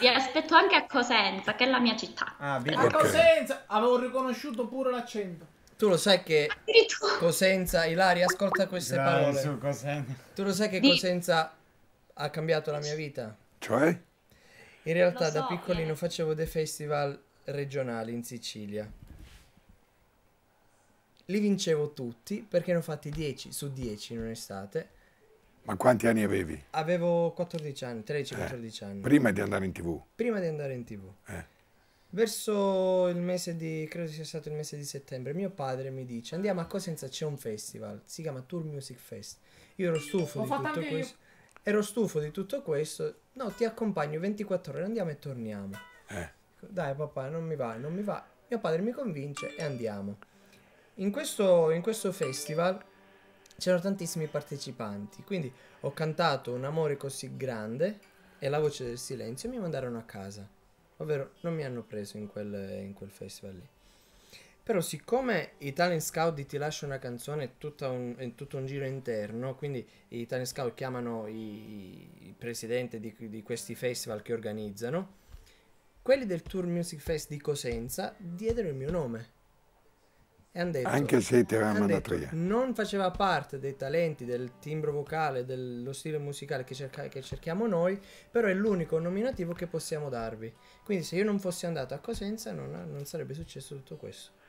Vi aspetto anche a Cosenza, che è la mia città. Ah, vivo. A Cosenza! Avevo riconosciuto pure l'accento. Tu lo sai che Cosenza, Ilaria, ascolta queste parole. Su, Cosenza. Tu lo sai che Cosenza ha cambiato la mia vita? Cioè? In realtà so, da piccolino eh. facevo dei festival regionali in Sicilia. Li vincevo tutti perché ne ho fatti 10 su 10 in un'estate ma quanti anni avevi? Avevo 14 anni, 13-14 eh, anni. Prima di andare in tv? Prima di andare in tv. Eh. Verso il mese di, credo sia stato il mese di settembre, mio padre mi dice andiamo a Cosenza, c'è un festival, si chiama Tour Music Fest. Io ero stufo Ho di tutto questo. Io. Ero stufo di tutto questo. No, ti accompagno 24 ore, andiamo e torniamo. Eh. Dai papà, non mi va, non mi va. Mio padre mi convince e andiamo. in questo, in questo festival c'erano tantissimi partecipanti, quindi ho cantato Un amore così grande e La voce del silenzio mi mandarono a casa, ovvero non mi hanno preso in quel, in quel festival lì. Però siccome i Talent Scout di Ti lascio una canzone è, un, è, tutto un giro interno, quindi i Talent Scout chiamano i, i presidenti di, di questi festival che organizzano, quelli del Tour Music Fest di Cosenza diedero il mio nome e hanno detto, Anche se te l'hanno detto, via. non faceva parte dei talenti, del timbro vocale, dello stile musicale che, cerca, che cerchiamo noi, però è l'unico nominativo che possiamo darvi. Quindi se io non fossi andato a Cosenza non, non sarebbe successo tutto questo.